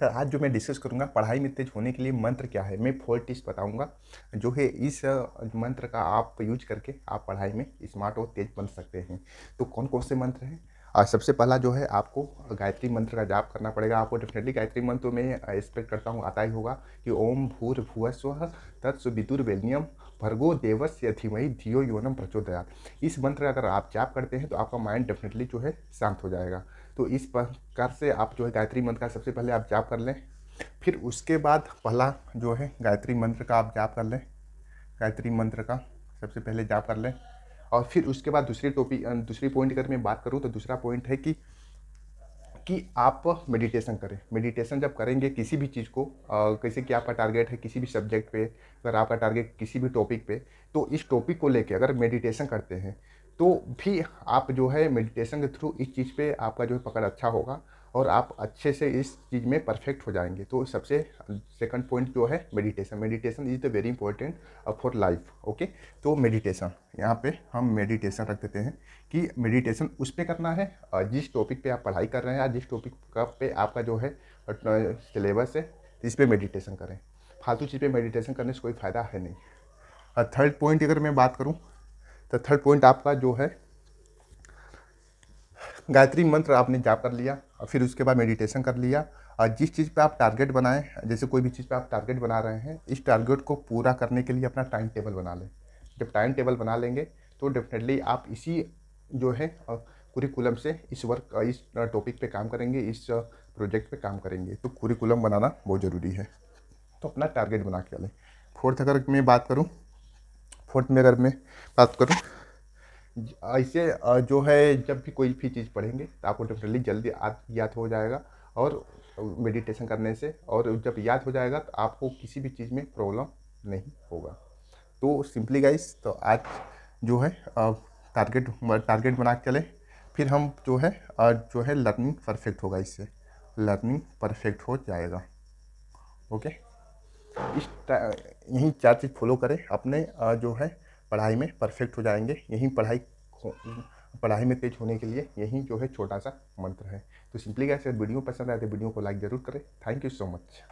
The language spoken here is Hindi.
तो आज जो मैं डिस्कस करूँगा पढ़ाई में तेज होने के लिए मंत्र क्या है मैं फोर टिप्स बताऊँगा जो है इस मंत्र का आप यूज करके आप पढ़ाई में स्मार्ट और तेज बन सकते हैं तो कौन कौन से मंत्र हैं और सबसे पहला जो है आपको गायत्री मंत्र का जाप करना पड़ेगा आपको डेफिनेटली गायत्री मंत्र में एक्सपेक्ट करता हूँ आता ही होगा कि ओम भूर भुवस्व तत्सु विदुर्वेलियम भर्गो देवस्य धीमहि धियो योनम प्रचोदयात इस मंत्र का अगर आप जाप करते हैं तो आपका माइंड डेफिनेटली जो है शांत हो जाएगा तो इस प्रकार से आप जो है गायत्री मंत्र का सबसे पहले आप जाप कर लें फिर उसके बाद पहला जो है गायत्री मंत्र का आप जाप कर लें गायत्री मंत्र का सबसे पहले जाप कर लें और फिर उसके बाद दूसरी टॉपिक दूसरी पॉइंट अगर मैं बात करूँ तो दूसरा पॉइंट है कि कि आप मेडिटेशन करें मेडिटेशन जब करेंगे किसी भी चीज़ को कैसे कि आपका टारगेट है किसी भी सब्जेक्ट पे अगर आपका टारगेट किसी भी टॉपिक पे तो इस टॉपिक को लेके अगर मेडिटेशन करते हैं तो भी आप जो है मेडिटेशन के थ्रू इस चीज़ पे आपका जो है पकड़ अच्छा होगा और आप अच्छे से इस चीज़ में परफेक्ट हो जाएंगे तो सबसे सेकंड पॉइंट जो है meditation meditation is the very important for life okay तो मेडिटेशन यहाँ पे हम मेडिटेशन रख देते हैं कि मेडिटेशन उस पर करना है uh, जिस टॉपिक पे आप पढ़ाई कर रहे हैं या जिस टॉपिक का पे आपका जो है सिलेबस uh, है इस पर मेडिटेशन करें फालतू चीज़ पर मेडिटेशन करने से कोई फ़ायदा है नहीं थर्ड uh, पॉइंट अगर मैं बात करूँ तो थर्ड पॉइंट आपका जो है गायत्री मंत्र आपने जाप कर लिया और फिर उसके बाद मेडिटेशन कर लिया और जिस चीज़ पे आप टारगेट बनाएं जैसे कोई भी चीज़ पे आप टारगेट बना रहे हैं इस टारगेट को पूरा करने के लिए अपना टाइम टेबल बना लें जब टाइम टेबल बना लेंगे तो डेफिनेटली आप इसी जो है कुरिकुलम से इस वर्क इस टॉपिक पे काम करेंगे इस प्रोजेक्ट पे काम करेंगे तो कुरिकुलम बनाना बहुत ज़रूरी है तो अपना टारगेट बना के लें फोर्थ अगर मैं बात करूँ फोर्थ में अगर मैं बात करूँ ऐसे जो है जब भी कोई भी चीज़ पढ़ेंगे तो आपको डेफिनेटली जल्दी याद हो जाएगा और मेडिटेशन करने से और जब याद हो जाएगा तो आपको किसी भी चीज़ में प्रॉब्लम नहीं होगा तो सिंपली गाइस तो आज जो है टारगेट टारगेट बना के चले फिर हम जो है जो है लर्निंग परफेक्ट होगा इससे लर्निंग परफेक्ट हो जाएगा ओके इस यही चार चीज़ फॉलो करें अपने जो है पढ़ाई में परफेक्ट हो जाएंगे यहीं पढ़ाई पढ़ाई में तेज होने के लिए यही जो है छोटा सा मंत्र है तो सिंपली कैसे वीडियो पसंद आए तो वीडियो को लाइक ज़रूर करें थैंक यू सो मच